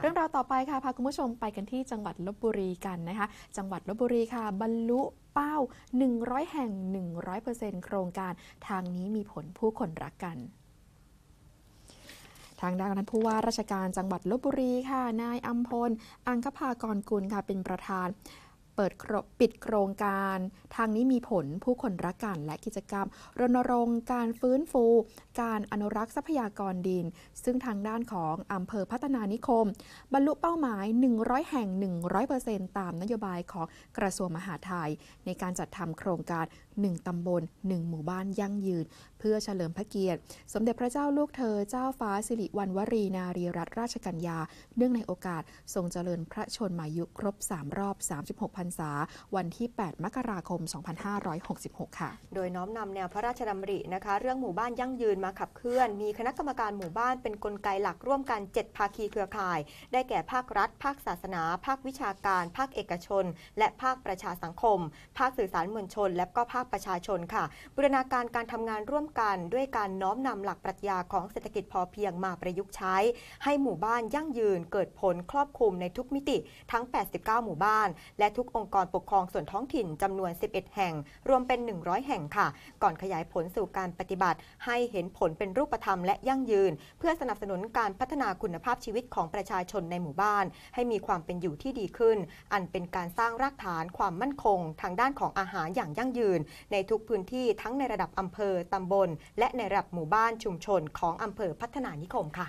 เรื่องราวต่อไปค่ะพาคุณผู้ชมไปกันที่จังหวัดลบบุรีกันนะคะจังหวัดลบบุรีค่ะบรรลุเป้า 100 แห่ง 100%โครงการ ทางนี้มีผลผู้คนรักกัน ทางด้านผู้ว่า ราชการจังหวัดลบบุรีค่ะนายอัมพลอังคภากรกุลค่ะเป็นประธานเปิดปิดโครงการ ทางนี้มีผลผู้คนรักกันและกิจกรรมรณรงค์การฟื้นฟู การอนุรักษ์ทรัพยากรดิน ซึ่งทางด้านของอำเภอพัฒนานิคม บรรลุเป้าหมาย 100แห่ง100%ตามนโยบายของกระทรวงมหาดไทย ในการจัดทำโครงการ1ตำบล1หมู่บ้านยั่งยืนเพื่อเฉลิมพระเกียรติ สมเด็จพระเจ้าลูกเธอ เจ้าฟ้าสิริวัณวรีนารีรัตนราชกัญญาเนื่องในโอกาสทรงเจริญพระชนมายุครบ3รอบ36พรรรษาวันที่ 8 มกราคม 2566 ค่ะ โดยน้อมนำแนวพระราชดำรินะคะ เรื่องหมู่บ้านยั่งยืนมาขับเคลื่อน มีคณะกรรมการหมู่บ้านเป็นนกลไกหลักร่วมกัน 7 ภาคีเครือข่าย ได้แก่ภาครัฐ ภาคศาสนา ภาควิชาการ ภาคเอกชน และภาคประชาสังคม ภาคสื่อสารมวลชน และก็ภาคประชาชนค่ะ บูรณาการการทำงานร่วมกันด้วยการน้อมนำหลักปรัชญาของเศรษฐกิจพอเพียงมาประยุกต์ใช้ ให้หมู่บ้านยั่งยืนเกิดผลครอบคลุมในทุกมิติทั้ง 89 หมู่บ้าน และทุกองค์กรปกครองส่วนท้องถิ่นจำนวน 11 แห่ง รวมเป็น 100 แห่งค่ะ ก่อนขยายผลสู่การปฏิบัติ ให้เห็นผลเป็นรูปธรรมและยั่งยืน เพื่อสนับสนุนการพัฒนาคุณภาพชีวิตของประชาชนในหมู่บ้าน ให้มีความเป็นอยู่ที่ดีขึ้น อันเป็นการสร้างรากฐานความมั่นคงทางด้านของอาหารอย่างยั่งยืน ในทุกพื้นที่ทั้งในระดับอำเภอตำบล และในระดับหมู่บ้านชุมชนของอำเภอพัฒนานิคมค่ะ